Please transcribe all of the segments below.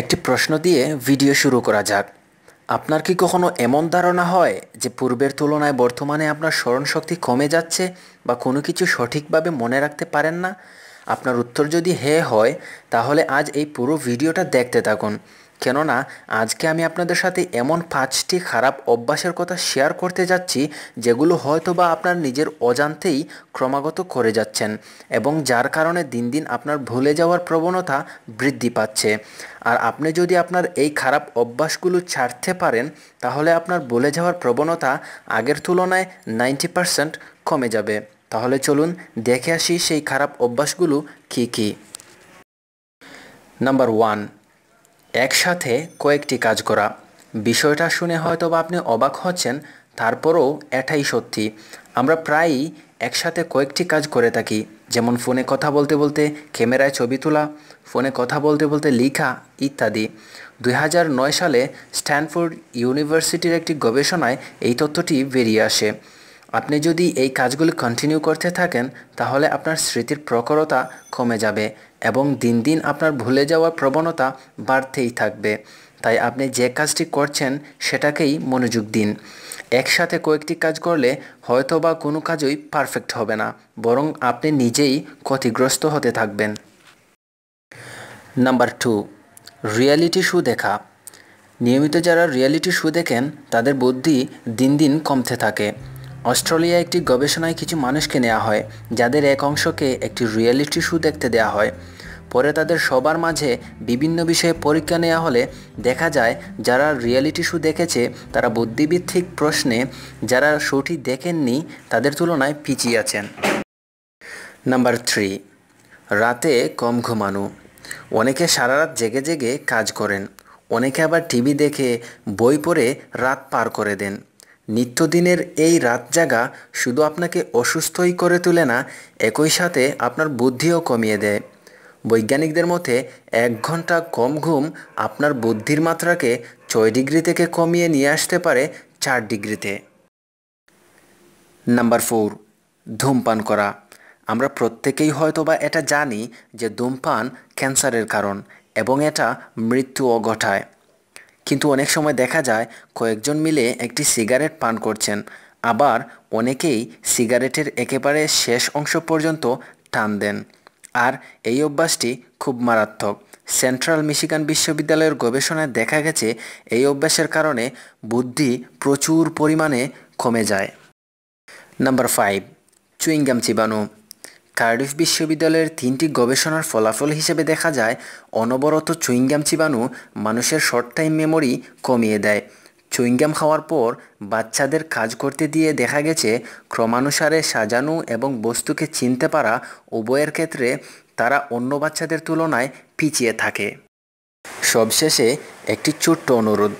একটি প্রশ্ন দিয়ে ভিডিও শুরু করা যাক আপনার কি কখনো এমন ধারণা হয় যে পূর্বের তুলনায় বর্তমানে আপনার স্মরণশক্তি কমে যাচ্ছে বা কোনো কিছু সঠিকভাবে মনে রাখতে পারেন না আপনার উত্তর যদি হে হয় তাহলে আজ এই পুরো ভিডিওটা দেখতে থাকুন কেননা আজকে আমি আপনাদের সাথে এমন পাঁচটি খারাপ অভ্যাসের কথা শেয়ার করতে যাচ্ছি যেগুলো হয়তো বা আপনার নিজের অজান্তেই ক্রমাগত করে যাচ্ছেন এবং যার কারণে দিন দিন আপনার ভুলে যাওয়ার প্রবণতা বৃদ্ধি পাচ্ছে আর আপনি যদি আপনার এই খারাপ অভ্যাসগুলো ছাড়তে পারেন তাহলে আপনার ভুলে যাওয়ার প্রবণতা আগের তুলনায় নাইনটি পারসেন্ট কমে যাবে তাহলে চলুন দেখে আসি সেই খারাপ অভ্যাসগুলো কী কী নাম্বার ওয়ান একসাথে কয়েকটি কাজ করা বিষয়টা শুনে হয়তো বা আপনি অবাক হচ্ছেন তারপরও এটাই সত্যি আমরা প্রায়ই একসাথে কয়েকটি কাজ করে থাকি যেমন ফোনে কথা বলতে বলতে ক্যামেরায় ছবি তোলা ফোনে কথা বলতে বলতে লিখা ইত্যাদি দুই সালে স্ট্যানফোর্ড ইউনিভার্সিটির একটি গবেষণায় এই তথ্যটি বেরিয়ে আসে আপনি যদি এই কাজগুলি কন্টিনিউ করতে থাকেন তাহলে আপনার স্মৃতির প্রকরতা কমে যাবে এবং দিন দিন আপনার ভুলে যাওয়ার প্রবণতা বাড়তেই থাকবে তাই আপনি যে কাজটি করছেন সেটাকেই মনোযোগ দিন একসাথে কয়েকটি কাজ করলে হয়তো বা কোনো কাজই পারফেক্ট হবে না বরং আপনি নিজেই ক্ষতিগ্রস্ত হতে থাকবেন নাম্বার টু রিয়ালিটি শো দেখা নিয়মিত যারা রিয়ালিটি শো দেখেন তাদের বুদ্ধি দিন দিন কমতে থাকে অস্ট্রেলিয়া একটি গবেষণায় কিছু মানুষকে নেওয়া হয় যাদের এক অংশকে একটি রিয়েলিটি শো দেখতে দেওয়া হয় পরে তাদের সবার মাঝে বিভিন্ন বিষয়ে পরীক্ষা নেওয়া হলে দেখা যায় যারা রিয়েলিটি শো দেখেছে তারা বুদ্ধিভিত্তিক প্রশ্নে যারা শোটি দেখেননি তাদের তুলনায় পিছিয়ে আছেন নাম্বার থ্রি রাতে কম ঘুমানো অনেকে সারা রাত জেগে জেগে কাজ করেন অনেকে আবার টিভি দেখে বই পড়ে রাত পার করে দেন নিত্যদিনের এই রাত জাগা শুধু আপনাকে অসুস্থই করে তোলে না একই সাথে আপনার বুদ্ধিও কমিয়ে দেয় বৈজ্ঞানিকদের মতে এক ঘন্টা কম ঘুম আপনার বুদ্ধির মাত্রাকে ছয় ডিগ্রি থেকে কমিয়ে নিয়ে আসতে পারে চার ডিগ্রিতে নাম্বার ফোর ধূমপান করা আমরা প্রত্যেকেই হয়তোবা এটা জানি যে ধূমপান ক্যান্সারের কারণ এবং এটা মৃত্যুও ঘটায় কিন্তু অনেক সময় দেখা যায় কয়েকজন মিলে একটি সিগারেট পান করছেন আবার অনেকেই সিগারেটের একেবারে শেষ অংশ পর্যন্ত টান দেন আর এই অভ্যাসটি খুব মারাত্মক সেন্ট্রাল মিশিগান বিশ্ববিদ্যালয়ের গবেষণায় দেখা গেছে এই অভ্যাসের কারণে বুদ্ধি প্রচুর পরিমাণে কমে যায় নাম্বার ফাইভ চুইংগাম চিবানো কার্ডিফ বিশ্ববিদ্যালয়ের তিনটি গবেষণার ফলাফল হিসেবে দেখা যায় অনবরত চুইংগাম চিবাণু মানুষের শর্ট টাইম মেমোরি কমিয়ে দেয় চুইংগাম খাওয়ার পর বাচ্চাদের কাজ করতে দিয়ে দেখা গেছে ক্রমানুসারে সাজানো এবং বস্তুকে চিনতে পারা উভয়ের ক্ষেত্রে তারা অন্য বাচ্চাদের তুলনায় পিছিয়ে থাকে সবশেষে একটি ছোট্ট অনুরোধ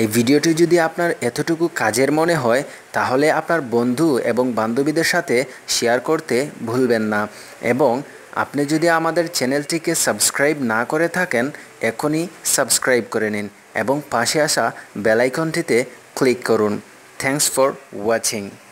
এই ভিডিওটি যদি আপনার এতটুকু কাজের মনে হয় তাহলে আপনার বন্ধু এবং বান্ধবীদের সাথে শেয়ার করতে ভুলবেন না এবং আপনি যদি আমাদের চ্যানেলটিকে সাবস্ক্রাইব না করে থাকেন এখনই সাবস্ক্রাইব করে নিন এবং পাশে আসা বেলাইকনটিতে ক্লিক করুন থ্যাংকস ফর ওয়াচিং